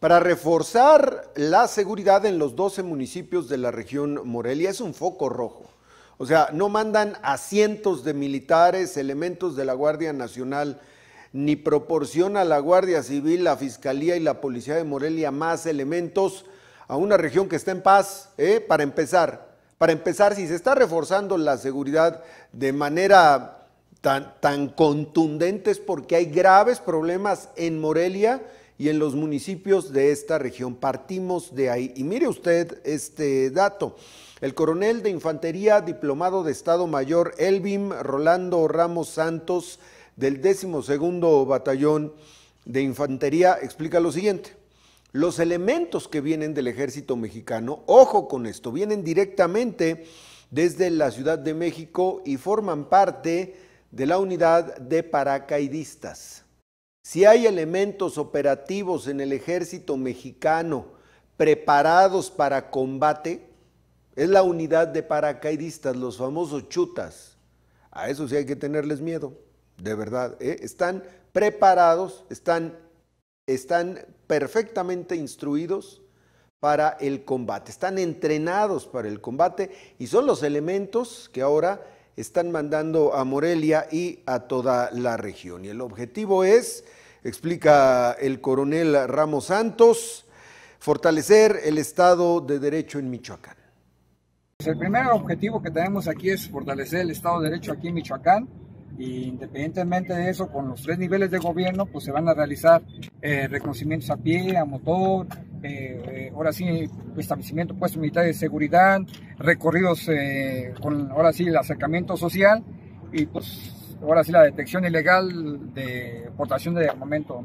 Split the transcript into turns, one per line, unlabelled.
para reforzar la seguridad en los 12 municipios de la región Morelia. Es un foco rojo. O sea, no mandan a cientos de militares, elementos de la Guardia Nacional, ni proporciona a la Guardia Civil, la Fiscalía y la Policía de Morelia más elementos a una región que está en paz, ¿eh? para empezar. Para empezar, si se está reforzando la seguridad de manera tan, tan contundente es porque hay graves problemas en Morelia y en los municipios de esta región. Partimos de ahí. Y mire usted este dato. El coronel de infantería diplomado de Estado Mayor Elvin Rolando Ramos Santos del 12 Batallón de Infantería explica lo siguiente. Los elementos que vienen del ejército mexicano, ojo con esto, vienen directamente desde la Ciudad de México y forman parte de la unidad de paracaidistas. Si hay elementos operativos en el ejército mexicano preparados para combate, es la unidad de paracaidistas, los famosos chutas. A eso sí hay que tenerles miedo, de verdad. ¿eh? Están preparados, están, están perfectamente instruidos para el combate, están entrenados para el combate y son los elementos que ahora están mandando a Morelia y a toda la región. Y el objetivo es, explica el coronel Ramos Santos, fortalecer el Estado de Derecho en Michoacán. Pues el
primer objetivo que tenemos aquí es fortalecer el Estado de Derecho aquí en Michoacán. Y independientemente de eso, con los tres niveles de gobierno, pues se van a realizar eh, reconocimientos a pie, a motor, eh, eh, ahora sí, establecimiento de puestos militares de seguridad, recorridos eh, con ahora sí el acercamiento social y pues ahora sí la detección ilegal de portación de armamento.